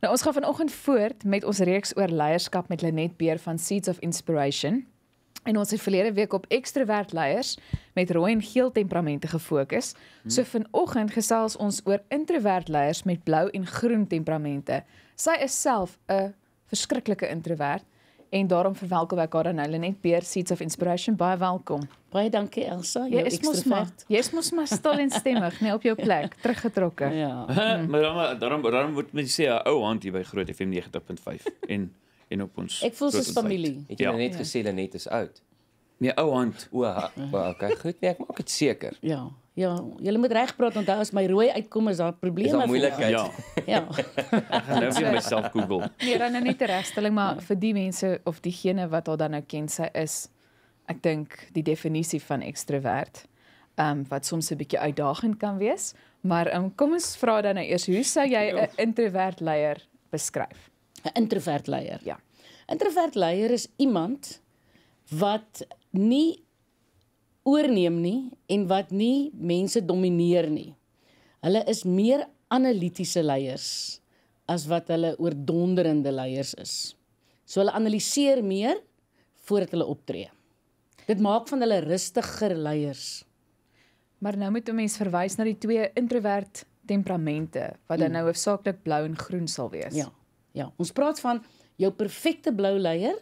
Nou ons gaan vanoggend voort met ons reeks oor leierskap met Lenet Beer van Seeds of Inspiration. En ons het verlede week op ekstrovert leiers met rooi en geel temperamente gefokus. Hmm. So vanoggend gesels ons oor introvert leiers met blou en groen temperamente. Sy is self 'n verskriklike introvert en daarom verwelkom ek haar aan hulle net Peer Seeds of Inspiration baie welkom. Baie dankie Elsa. Jy is mos maar jy is mos maar stil en stemmig, nê nee, op jou plek, teruggetrokke. Ja. Hmm. maar daarom daarom moet mens sê 'n ou hand hier by Groot FM 90.5 en en op ons Ek voel soos familie. Het jy nou ja. net gesê Lenet is oud? Nee, ou hand. O, okay, goed, nee, ek maak dit seker. Ja. Ja, julle moet reg praat onthou as my rooi uitkom is daar probleme. Is daar moeilikheid? Ja. ja. ek gaan nou vir myself Google. Nee, dan nou nie terugstelling maar vir die mense of diegene wat al dan nou ken sy is ek dink die definisie van ekstrovert. Ehm um, wat soms 'n bietjie uitdagend kan wees, maar um, kom ons vra dan nou eers hoe sou jy 'n introvert leier beskryf? 'n Introvert leier. Ja. Introvert leier is iemand wat nie oorneem nie en wat nie mense domineer nie. Hulle is meer analitiese leiers as wat hulle oordonderende leiers is. So hulle analiseer meer voordat hulle optree. Dit maak van hulle rustiger leiers. Maar nou moet 'n mens verwys na die twee introwert temperamente wat dan hmm. nou hoofsaaklik blou en groen sal wees. Ja. Ja, ons praat van jou perfekte blou leier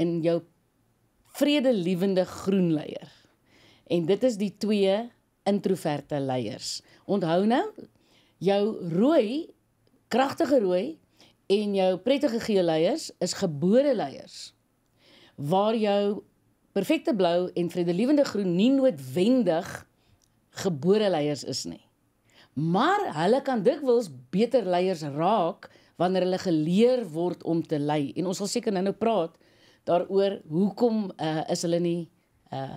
en jou vredelewende groen leier. En dit is die twee introverte leiers. Onthou nou, jou rooi, kragtige rooi en jou prettige geel leiers is gebore leiers. Waar jou perfekte blou en vredelewende groen nie noodwendig gebore leiers is nie. Maar hulle kan dikwels beter leiers raak wanneer hulle geleer word om te lei. En ons sal seker nou-nou praat daaroor hoekom uh, is hulle nie uh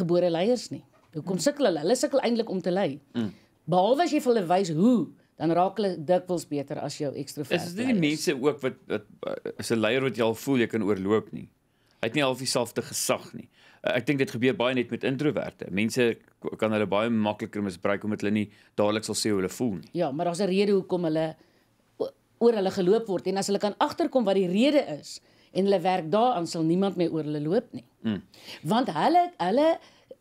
gebore leiers nie. Hoekom mm. sukkel hulle? Hulle sukkel eintlik om te lei. Mm. Behalwe as jy hulle wys hoe, dan raak hulle dikwels beter as jou ekstrovert. Is dit nie leiers. mense ook wat wat eh, as 'n leier wat jy al voel jy kan oorloop nie. Hy het nie half dieselfde gesag nie. Eh, ek dink dit gebeur baie net met introverte. Mense kan hulle baie makliker misbruik omdat hulle nie dadelik sal sê hoe hulle voel nie. Ja, maar daar's 'n rede hoekom hulle oor hulle geloop word en as hulle kan agterkom wat die rede is en hulle werk daaraan sal niemand meer oor hulle loop nie. Mm. Want hulle hulle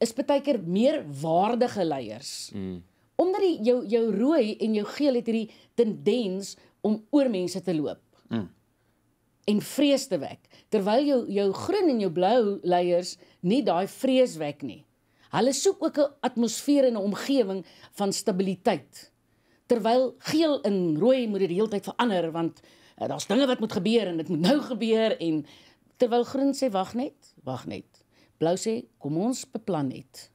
is baie keer meer waardige leiers. Mm. Omdat die jou jou rooi en jou geel het hierdie tendens om oor mense te loop. Mm. En vrees te wek, terwyl jou jou groen en jou blou leiers nie daai vrees wek nie. Hulle soek ook 'n atmosfeer en 'n omgewing van stabiliteit. Terwyl geel en rooi moet dit heeltyd verander want uh, daar's dinge wat moet gebeur en dit moet nou gebeur en Terwyl groen sê wag net, wag net. Blou sê kom ons beplan net.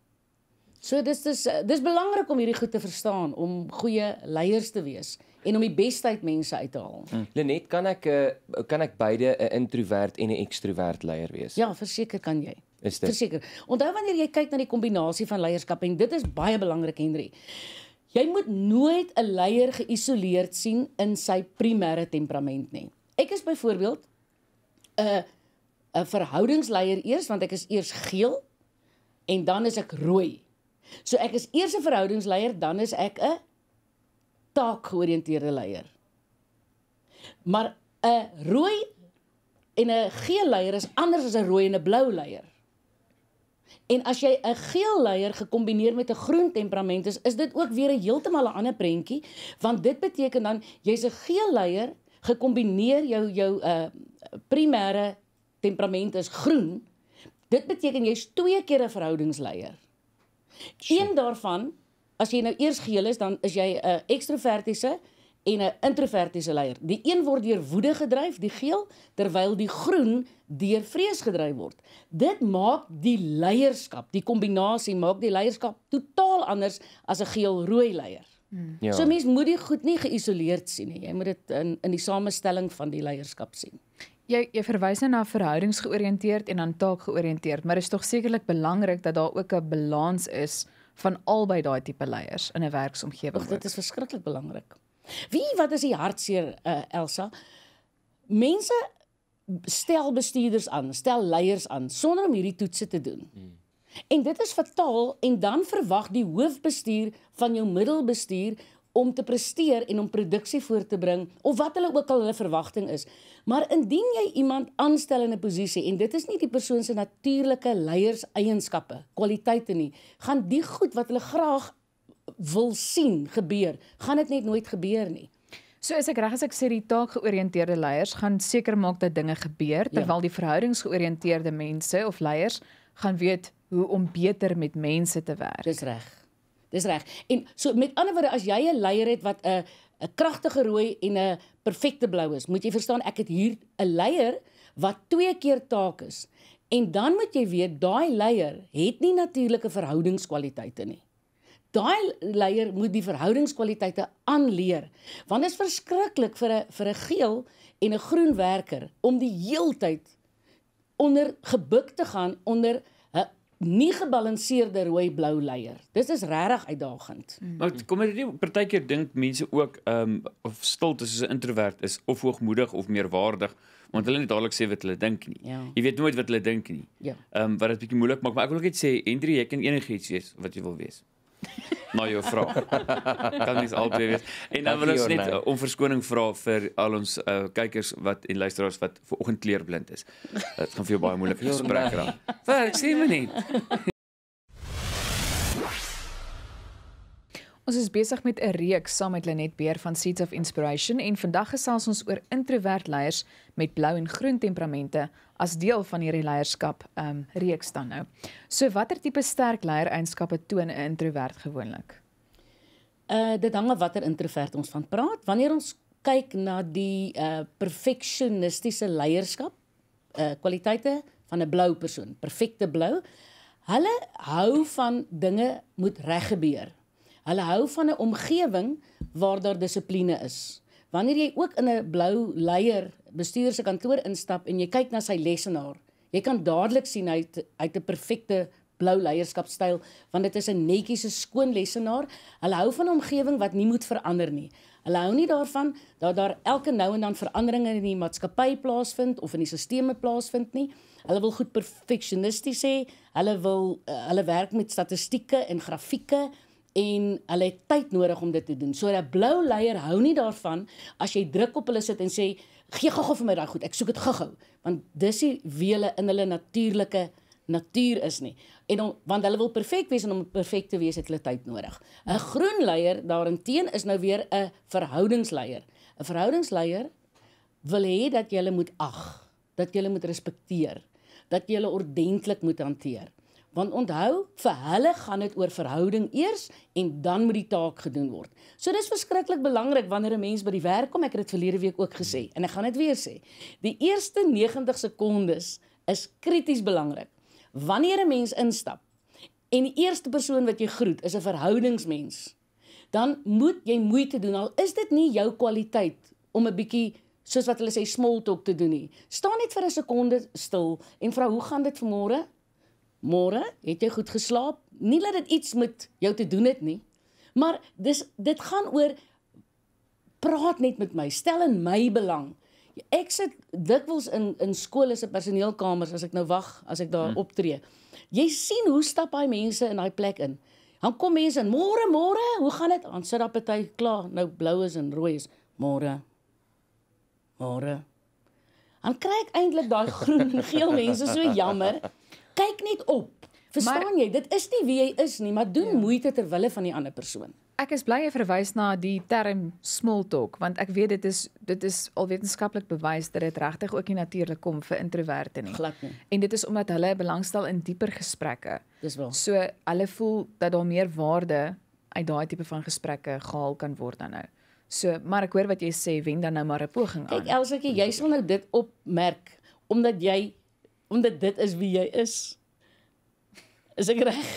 So dis dis dis belangrik om hierdie goed te verstaan om goeie leiers te wees en om die beste uit mense uit te haal. Hmm. Lenet, kan ek 'n eh, kan ek beide 'n introwert en 'n ekstrovert leier wees? Ja, verseker kan jy. Is dit? Verseker. Onthou wanneer jy kyk na die kombinasie van leierskap en dit is baie belangrik Henry. Jy moet nooit 'n leier geïsoleerd sien in sy primêre temperament nie. Ek is byvoorbeeld 'n uh, eh, 'n verhoudingsleier eers want ek is eers geel en dan is ek rooi. So ek is eers 'n verhoudingsleier, dan is ek 'n taakgeoriënteerde leier. Maar 'n rooi en 'n geel leier is anders as 'n rooi en 'n blou leier. En as jy 'n geel leier gekombineer met 'n groen temperament is, is dit ook weer 'n heeltemal 'n ander prentjie, want dit beteken dan jy's 'n geel leier gekombineer jou jou 'n uh, eh, primêre temperament is groen, dit beteken jy's twee keer 'n verhoudingsleier. Sure. Een daarvan, as jy nou eers geel is, dan is jy 'n ekstrovertiese en 'n introvertiese leier. Die een word deur woede gedryf, die geel, terwyl die groen deur vrees gedryf word. Dit maak die leierskap, die kombinasie maak die leierskap totaal anders as 'n geel-rooi leier. Hmm. Ja. So mense moet die goed nie geïsoleerd sien nie. Jy moet dit in in die samestelling van die leierskap sien jy jy verwys nou na verhoudingsgeoriënteerd en dan taakgeoriënteerd, maar dit is tog sekerlik belangrik dat daar ook 'n balans is van albei daai tipe leiers in 'n werksomgewing. Dit is verskriklik belangrik. Wie wat is die hartseer uh, Elsa? Mense stel bestuurders aan, stel leiers aan sonder om hierdie toetse te doen. Hmm. En dit is fataal en dan verwag die hoofbestuur van jou middelbestuur om te presteer en om produksie voor te bring of wat hulle ook al hulle verwagting is. Maar indien jy iemand aanstel in 'n posisie en dit is nie die persoon se natuurlike leierseienskappe, kwaliteite nie, gaan die goed wat hulle graag wil sien gebeur, gaan dit net nooit gebeur nie. So as ek reg as ek sê die taakgeoriënteerde leiers gaan seker maak dat dinge gebeur ja. terwyl ja. die verhoudingsgeoriënteerde mense of leiers gaan weet hoe om beter met mense te werk. Dis reg. Dis reg. En so met ander woorde as jy 'n leier het wat 'n 'n kragtige rooi en 'n perfekte blou is, moet jy verstaan ek het hier 'n leier wat twee keer taak is. En dan moet jy weet daai leier het nie natuurlike verhoudingskwaliteite nie. Daai leier moet die verhoudingskwaliteite aanleer. Want dit is verskriklik vir 'n vir 'n geel en 'n groen werker om die heeltyd onder gebuk te gaan onder nie gebalanseerde rooi blou leier. Dis is regtig uitdagend. Mhm. Maar kom jy nie partykeer dink mense ook ehm um, of stilte soos 'n introvert is of hoogmoedig of meerwaardig want hulle net dadelik sê wat hulle dink nie. Ja. Jy weet nooit wat hulle dink nie. Ja. Ehm ja. um, wat dit bietjie moeilik maak, maar ek wil net sê Hendrie, jy kan enigiets wees wat jy wil wees na jou vraag. kan nie albei wees. En dan wil ons net uh, om verskoning vra vir al ons uh, eh, kykers wat en luisteraars wat vanoggend kleurblind is. Dit gaan vir jou baie moeilike gesprek raak. Ver, sien my nie. Ons is besig met 'n reeks saam met Lenet Beer van Seeds of Inspiration en vandag gesels ons oor introvert leiers met blou en groen temperamente as deel van hierdie leierskap ehm um, reeks dan nou. So watter tipe sterk leiereienskappe toon 'n introvert gewoonlik? Uh dit hang af watter introvert ons van praat. Wanneer ons kyk na die uh eh, perfeksionistiese leierskap uh kwaliteite van 'n blou persoon, perfekte blou, hulle hou van dinge moet reg gebeur. Hulle hou van 'n omgewing waar daar dissipline is. Wanneer jy ook in 'n blou leier bestuur se kantoor instap en jy kyk na sy lesenaar, jy kan dadelik sien hy het, hy het 'n perfekte blou leierskapstyl want dit is 'n netjiese skoon lesenaar. Hulle hou van 'n omgewing wat nie moet verander nie. Hulle hou nie daarvan dat daar elke nou en dan veranderinge in die maatskappy plaasvind of in die stelsels plaasvind nie. Hulle wil goed perfeksionisties hê. Hulle wil uh, hulle werk met statistieke en grafieke en hulle het tyd nodig om dit te doen. So 'n blou leier hou nie daarvan as jy druk op hulle sit en sê gee gou-gou vir my daai goed. Ek soek dit gou-gou. Want dis nie wie hulle in hulle natuurlike natuur is nie. En om, want hulle wil perfek wees en om perfek te wees het hulle tyd nodig. 'n Groen leier daarteenoor is nou weer 'n verhoudingsleier. 'n Verhoudingsleier wil hê dat jy hulle moet ag, dat jy hulle moet respekteer, dat jy hulle ordentlik moet hanteer. Want onthou, vir hulle gaan dit oor verhouding eers en dan moet die taak gedoen word. So dis verskriklik belangrik wanneer 'n mens by die werk kom, ek het dit verlede week ook gesê en ek gaan dit weer sê. Die eerste 90 sekondes is krities belangrik. Wanneer 'n mens instap en die eerste persoon wat jy groet is 'n verhoudingsmens, dan moet jy moeite doen al is dit nie jou kwaliteit om 'n bietjie soos wat hulle sê small talk te doen nie. Sta net vir 'n sekonde stil en vra hoe gaan dit vanmôre? Môre, het jy goed geslaap? Nie dat dit iets met jou te doen het nie. Maar dis dit gaan oor praat net met my, stel in my belang. Ek sit dikwels in in skole se personeelkamers as ek nou wag, as ek daar hmm. optree. Jy sien hoe stap daai mense in daai plek in. Dan kom mense in, "Môre, môre, hoe gaan dit?" Dan sit daar party klaar, nou blou is en rooi is, "Môre." "Môre." Dan kry ek eintlik daai groen en geel mense so jammer kyk net op. Verstaan maar, jy? Dit is nie wie jy is nie, maar doen ja. moeite ter wille van die ander persoon. Ek is bly jy verwys na die term small talk want ek weet dit is dit is al wetenskaplik bewys dat dit regtig ook nie natuurlik kom vir introverte nie. Glad nie. En dit is omdat hulle belangstel in dieper gesprekke. Dis wel. So hulle voel dat daar meer waarde uit daai tipe van gesprekke gehaal kan word dan nou. So, maar ek hoor wat jy sê, wen dan nou maar 'n poging aan. Kyk, Elsie, jy sal nou dit opmerk omdat jy omdat dit is wie jy is. Is ek reg?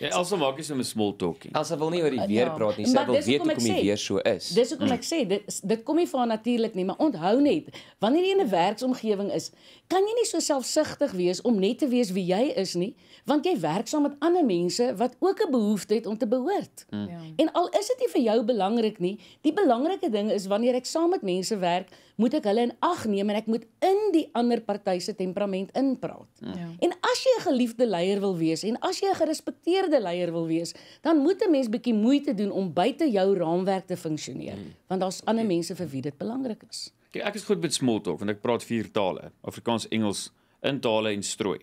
Ja, Elsa maak nie so 'n small talkie. Elsa wil nie oor die ja, weer ja. praat nie. Sy wil weet hoe kom die weer so is. Dis hoekom ek sê dit dit kom nie van natuurlik nie, maar onthou net, wanneer jy in 'n werksomgewing is, kan jy nie so selfsugtig wees om net te wees wie jy is nie, want jy werk saam met ander mense wat ook 'n behoefte het om te behoort. Hmm. Ja. En al is dit nie vir jou belangrik nie, die belangrike ding is wanneer ek saam met mense werk, moet ek hulle in ag neem en ek moet in die ander party se temperament inpraat. Hmm. Ja. En as jy 'n geliefde leier wil wees en as jy 'n gerespekteerde verkeerde leier wil wees, dan moet 'n mens bietjie moeite doen om buite jou raamwerk te funksioneer, hmm. want daar's ander mense vir wie dit belangrik is. Kijk, ek is goed met small talk want ek praat vier tale: Afrikaans, Engels, intale en strooi.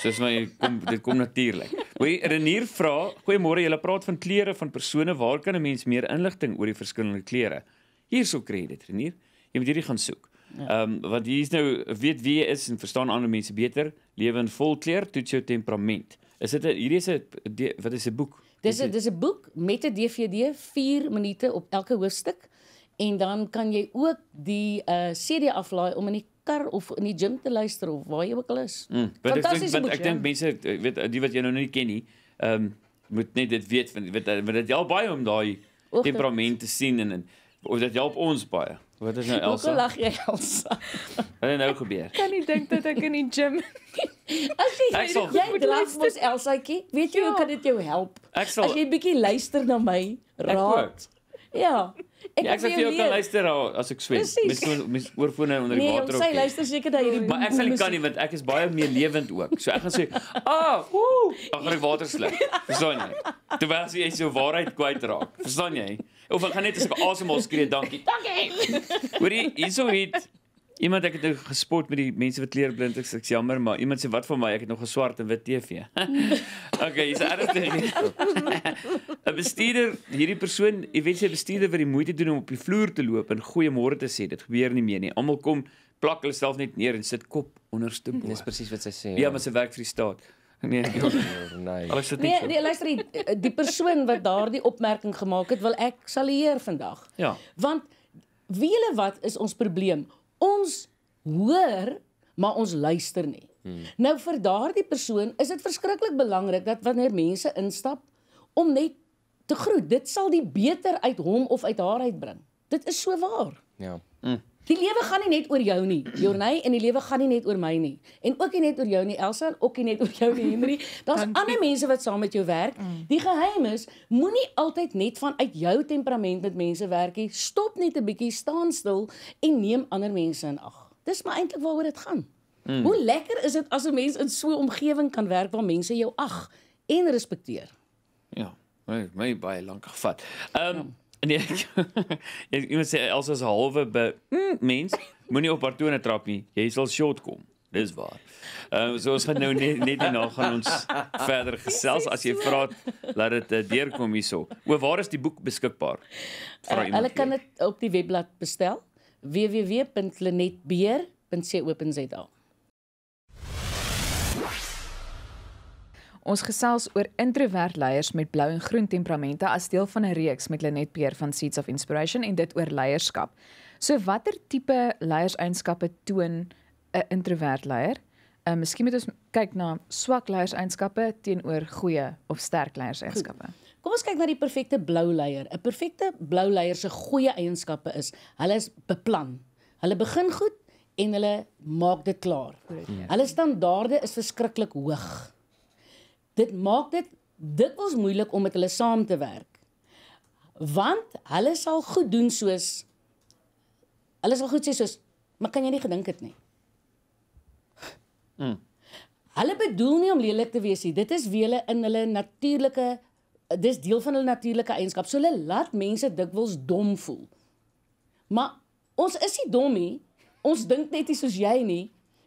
Soos my kom dit kom natuurlik. Wie Renier vra, goeiemôre, jy praat van klere van persone, waar kan 'n mens meer inligting oor die verskillende klere? Hierso kry dit Renier. Jy moet hierdie gaan soek. Ja. Ehm ja. um, wat jy is nou weet wie jy is en verstaan ander mense beter, lewe in volkleur, toets jou temperament. Is dit 'n hierdie is 'n wat is 'n boek? Dis 'n dis 'n boek met 'n DVD 4 minute op elke hoofstuk en dan kan jy ook die uh eh, CD aflaai om in die kar of in die gym te luister of waar jy ook al is. Mm. Fantasties boek. Want ek dink ja. mense eh, weet die wat jy nou nie ken nie, ehm um, moet net dit weet want weet dit help baie om daai temperament te sien en, en of dit help ons baie. Wat is nou Elsa? Hoe lag jy Elsa? Wat het nou gebeur? Kan nie dink dat ek in die gym. As jy ek sal, jy lag mos Elsaitjie. Weet jy ja. hoe kan dit jou help? Ek sal, As jy bietjie luister na my raad. Ja. Ek, ja, ek sal vir jou kan luister as ek swem. Mes mes oorfone onder die nee, water op. Nee, sy luister seker dat hierdie Maar ek sal nie kan nie want ek is baie meer lewend ook. So ek gaan sê, "Ah, ooh, agter die water sluk." Verstaan jy? Terwyl sy iets so waarheid kwyt raak. Verstaan jy? of ek gaan net asof asemhaal skree dankie. Dankie. Hoorie, hierso het iemand ek het nou gespot met die mense wat kleurblind is. Ek sê jammer, maar iemand sê wat van my? Ek het nog 'n swart en wit TV. okay, hier's ernstig. 'n Bestuurder, hierdie persoon, jy weet sy bestuurder wat die moeite doen om op die vloer te loop en goeiemôre te sê. Dit gebeur nie meer nie. Almal kom plak hulle self net neer en sit kop onderste bo. Dis presies wat sy sê. Ja, ja, maar sy werk vir die staat. Nee, nee. Alles het nie. Nee, nee, luister, eh, die persoon wat daardie opmerking gemaak het, wil ek sal hier vandag. Ja. Want wie hulle wat is ons probleem? Ons hoor, maar ons luister nie. Hmm. Nou vir daardie persoon is dit verskriklik belangrik dat wanneer mense instap om net te groet, dit sal die beter uit hom of uit haar uitbring. Dit is so waar. Ja. Mm. Die lewe gaan nie net oor jou nie, Jorney, en die lewe gaan nie net oor my nie. En ook nie net oor jou nie, Elsa, ook nie net oor jou nie, Henry. Daar's ander mense wat saam met jou werk. Mm. Die geheim is, moenie altyd net vanuit jou temperament met mense werk nie. Stop net 'n bietjie, staan stil en neem ander mense in ag. Dis maar eintlik waaroor dit gaan. Mm. Hoe lekker is dit as 'n mens in so 'n omgewing kan werk waar mense jou ag en respekteer? Ja, my my baie lank gevat. Ehm um, ja. Nee. Ek iemand sê alsa is 'n halwe hmm, mens, moenie op haar tone trap nie. Jy sal short kom. Dis waar. Ehm um, so ons gaan nou net net daarna gaan ons verder gesels as jy vra laat dit eh, deurkom hierso. O, waar is die boek beskikbaar? Vra eh, iemand. Hulle kan dit op die webblad bestel www.lenetbeer.co.za. Ons gesels oor introvert leiers met blou en groen temperamente as deel van 'n reeks met Lenet Peer van Seeds of Inspiration en dit oor leierskap. So watter tipe leierseienskappe toon 'n introvert leier? Ehm uh, miskien moet ons kyk na swak leierseienskappe teenoor goeie of sterk leierseienskappe. Kom ons kyk na die perfekte blou leier. 'n Perfekte blou leier se goeie eienskappe is: hulle is beplan. Hulle begin goed en hulle maak dit klaar. Hulle standaarde is verskriklik hoog. Yes. Dit maak dit dit is moeilik om met hulle saam te werk. Want hulle sal goed doen soos hulle sal goed sê soos maar kan jy nie gedink het nie. Mm. Hulle bedoel nie om lelik te wees nie. Dit is wie hulle in hulle natuurlike dis deel van hulle natuurlike eienskap. So hulle laat mense dikwels dom voel. Maar ons is nie dom nie. Ons dink net nie soos jy nie.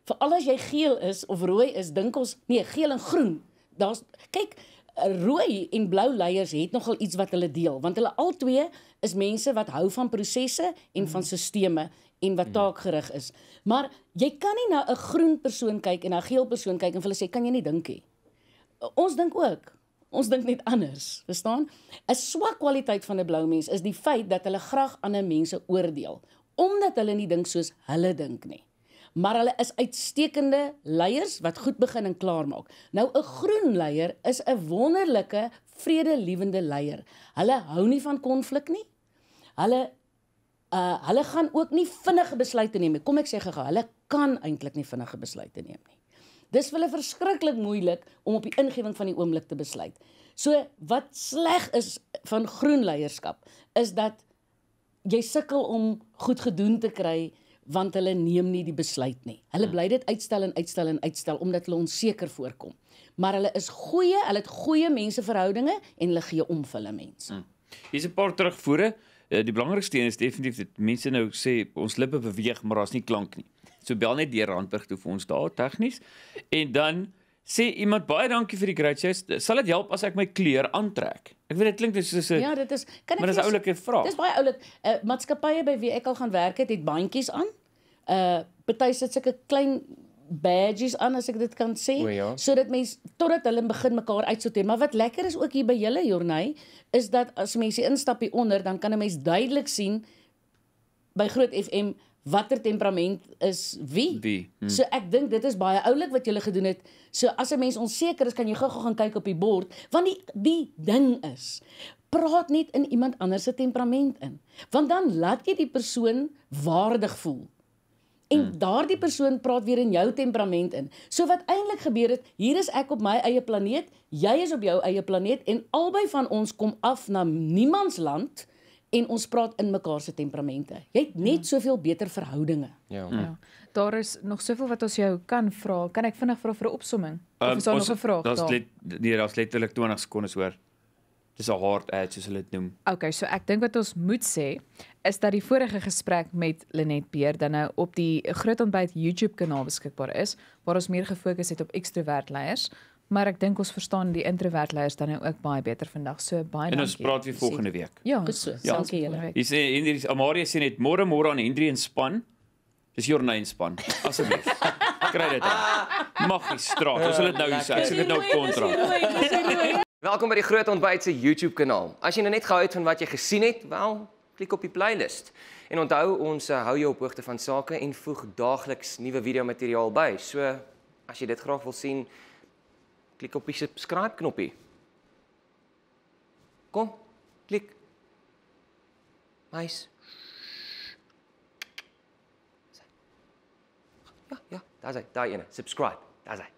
Veral as jy geel is of rooi is, dink ons nee, geel en groen daar's kyk eh, rooi en blou leiers het nogal iets wat hulle deel want hulle albei is mense wat hou van prosesse en van mm. sisteme en wat mm. taakgerig is. Maar jy kan nie na 'n groen persoon kyk en na 'n geel persoon kyk en hulle sê kan jy nie dink nie. Eh, ons dink ook. Ons dink net anders, verstaan? 'n Swak kwaliteit van 'n blou mens is die feit dat hulle graag ander mense oordeel omdat hulle nie dink soos hulle dink nie maar hulle is uitstekende leiers wat goed begin en klaar maak. Nou 'n groen leier is 'n wonderlike vredeliewende leier. Hulle hou nie van konflik nie. Hulle uh hulle gaan ook nie vinnige besluite neem nie. Kom ek sê gou, hulle kan eintlik nie vinnige besluite neem nie. Dis vir hulle verskriklik moeilik om op die ingewing van die oomblik te besluit. So wat sleg is van groen leierskap is dat jy sukkel om goed gedoen te kry want hulle neem nie die besluit nie. Hulle hmm. bly dit uitstel en uitstel en uitstel omdat hulle onseker voorkom. Maar hulle is goeie, hulle het goeie menseverhoudinge en hulle gee om vir hulle mense. Hmm. Hier's 'n paar terugvoere. Eh, die belangrikste een is definitief dat mense nou sê ons lippe beweeg, maar daar's nie klank nie. So bel net deur Randburg toe vir ons daar tegnies. En dan sê iemand baie dankie vir die gratis. Sal dit help as ek my kleer aantrek? Ek weet dit klink dis soos 'n Ja, dit is kan ek Maar dis 'n oulike vraag. Dis baie oulik. Uh, maatskappye by wie ek al gaan werk het, het bandjies aan. Uh party sit sulke klein badges aan as ek dit kan sê oh ja. sodat mense totdat hulle begin mekaar uitsorteer. Maar wat lekker is ook hier by julle Jorney is dat as mense instap hier onder, dan kan 'n mens duidelik sien by Groot FM watter temperament is wie. wie? Hm. So ek dink dit is baie oulik wat julle gedoen het. So as 'n mens onseker is, kan jy gou-gou gaan kyk op die bord want die die ding is praat net in iemand anders se temperament in. Want dan laat jy die persoon waardig voel. En hm. daardie persoon praat weer in jou temperament in. So wat eintlik gebeur het, hier is ek op my eie planeet, jy is op jou eie planeet en albei van ons kom af na niemands land en ons praat in mekaar se temperamente. Jy het net ja. soveel beter verhoudinge. Ja. ja. ja. Daar is nog soveel wat ons jou kan vra. Kan ek vinnig vra vir 'n opsomming? Um, of ehm, is daar ons, nog 'n vraag daar? Daar's let, nee, daar's letterlik 20 sekondes hoor. Dis 'n hard edge soos hulle dit noem. Okay, so ek dink wat ons moet sê is dat die vorige gesprek met Lenet Beer dan nou op die Groot Ontbyt YouTube kanaal beskikbaar is waar ons meer gefokus het op ekstrovert leiers maar ek dink ons verstaan die introvert leiers dan nou ook baie beter vandag. So baie dankie. En ons praat weer volgende week. Ja. ja, dankie julle. Hier sê Hendrie, Amaria sê net môre môre aan Hendrie en span. Dis Jornyn span. Asseblief. Kry dit dan. Magistraat. Ons sal dit nou hier sê. Ek sê dit nou kontrak. Welkom by die Groot Ontbyt se YouTube kanaal. As jy nou net gehou het van wat jy gesien het, wel, klik op die playlist. En onthou ons eh, hou jou op hoogte van sake en voeg daagliks nuwe video materiaal by. So as jy dit graag wil sien, Klik op die subscribe knoppie. Kom, klik. Mais. Ja, ja, daar's hy, daai ene, subscribe. Daar's hy.